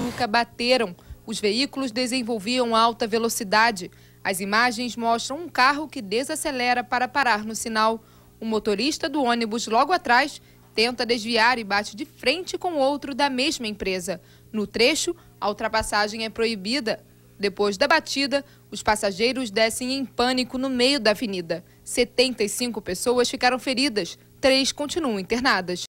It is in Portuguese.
Pública bateram. Os veículos desenvolviam alta velocidade. As imagens mostram um carro que desacelera para parar no sinal. O motorista do ônibus logo atrás tenta desviar e bate de frente com outro da mesma empresa. No trecho, a ultrapassagem é proibida. Depois da batida, os passageiros descem em pânico no meio da avenida. 75 pessoas ficaram feridas, três continuam internadas.